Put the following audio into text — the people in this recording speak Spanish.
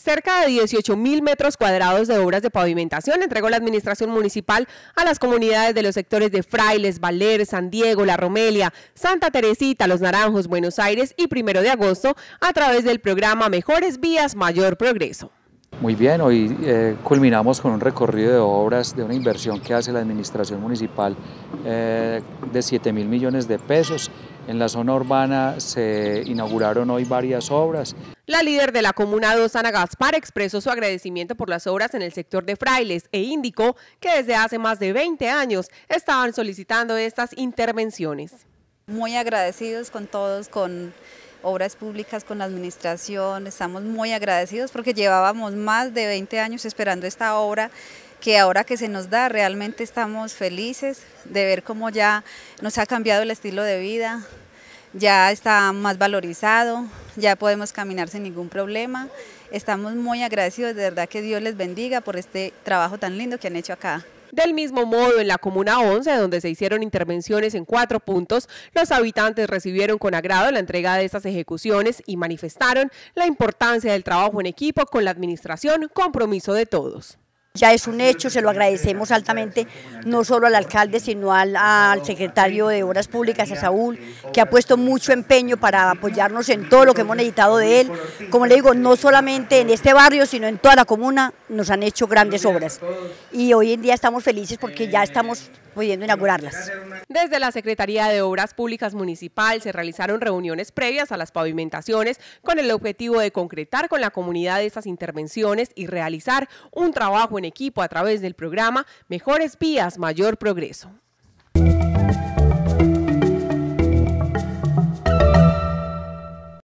cerca de 18 mil metros cuadrados de obras de pavimentación entregó la administración municipal a las comunidades de los sectores de Frailes, Valer, San Diego, La Romelia, Santa Teresita, Los Naranjos, Buenos Aires y Primero de Agosto a través del programa Mejores Vías, Mayor Progreso. Muy bien, hoy eh, culminamos con un recorrido de obras de una inversión que hace la Administración Municipal eh, de 7 mil millones de pesos en la zona urbana se inauguraron hoy varias obras. La líder de la Comuna 2, Ana Gaspar, expresó su agradecimiento por las obras en el sector de frailes e indicó que desde hace más de 20 años estaban solicitando estas intervenciones. Muy agradecidos con todos, con obras públicas, con la administración, estamos muy agradecidos porque llevábamos más de 20 años esperando esta obra que ahora que se nos da realmente estamos felices de ver cómo ya nos ha cambiado el estilo de vida, ya está más valorizado, ya podemos caminar sin ningún problema. Estamos muy agradecidos, de verdad que Dios les bendiga por este trabajo tan lindo que han hecho acá. Del mismo modo, en la Comuna 11, donde se hicieron intervenciones en cuatro puntos, los habitantes recibieron con agrado la entrega de estas ejecuciones y manifestaron la importancia del trabajo en equipo con la administración, compromiso de todos. Ya es un hecho, se lo agradecemos altamente, no solo al alcalde, sino al, secretario de Obras Públicas, a Saúl, que ha puesto mucho empeño para apoyarnos en todo lo que hemos necesitado de él. Como le digo, no solamente en este barrio, sino en toda la comuna nos han hecho grandes obras. Y hoy en día estamos felices porque ya estamos pudiendo inaugurarlas. Desde la Secretaría de Obras Públicas Municipal se realizaron reuniones previas a las pavimentaciones con el objetivo de concretar con la comunidad estas intervenciones y realizar un trabajo en equipo a través del programa Mejores Vías, Mayor Progreso.